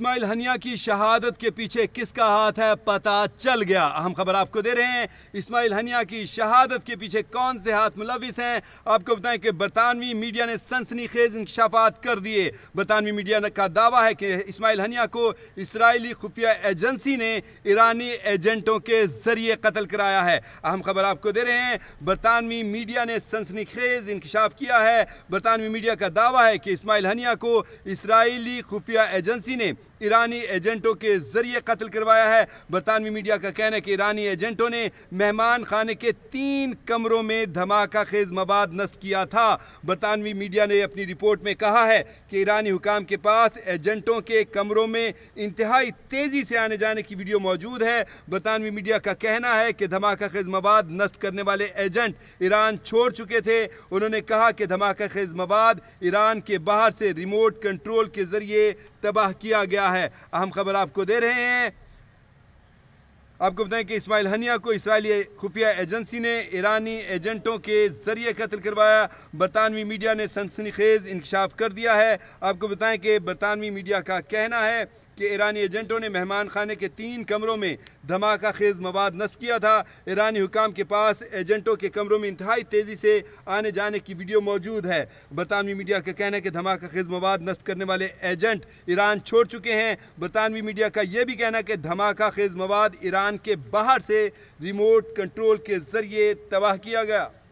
Ismail Haniyeh की शहादत के पीछे किसका हाथ है पता चल गया अहम खबर आपको दे रहे हैं इस्माइल हनिया की शहादत के पीछे कौन से हाथ मुलविस हैं आपको बताएं कि बरतानवी मीडिया ने सनसनी खेज इंकशाफात कर दिए बरतानवी मीडिया का दावा है कि इस्माइल हनिया को इसराइली खुफिया एजेंसी ने ईरानी एजेंटों के जरिए कत्ल कराया है अहम खबर आपको दे रहे हैं बरतानवी मीडिया ने सनसनी खेज इंकशाफ किया है बरतानवी मीडिया का दावा है कि इस्माइल हनिया को इसराइली खुफिया एजेंसी ने ईरानी एजेंटों के जरिए कत्ल करवाया है बरतानवी मीडिया का कहना है कि ईरानी एजेंटों ने मेहमान खाने के तीन कमरों में धमाका खेज मवाद नष्ट किया था बरतानवी मीडिया ने अपनी रिपोर्ट में कहा है कि ईरानी हुकाम के पास एजेंटों के कमरों में इंतहाई तेज़ी से आने जाने की वीडियो मौजूद है बरतानवी मीडिया का कहना है कि धमाका खेज मवाद नष्ट करने वाले एजेंट ईरान छोड़ चुके थे उन्होंने कहा कि धमाका खेज मवाद ईरान के बाहर से रिमोट कंट्रोल के जरिए तबाह किया गया है है अहम खबर आपको दे रहे हैं आपको बताएं कि इसमाइल हनिया को इसराइली खुफिया एजेंसी ने ईरानी एजेंटों के ज़रिए कत्ल करवाया बरतानवी मीडिया ने सनसनीखेज़ इंकशाफ कर दिया है आपको बताएं कि बरतानवी मीडिया का कहना है कि ईरानी एजेंटों ने मेहमान खाने के तीन कमरों में धमाका खेज मवाद नष्ट किया था ईरानी हुकाम के पास एजेंटों के कमरों में इंतहाई तेज़ी से आने जाने की वीडियो मौजूद है बरतानवी मीडिया का कहना है कि धमाका खेज मवाद नष्ट करने वाले एजेंट ईरान छोड़ चुके हैं बरतानवी मीडिया का यह भी कहना है कि धमाका खेज मवाद ईरान के बाहर से रिमोट कंट्रोल के ज़रिए तबाह किया गया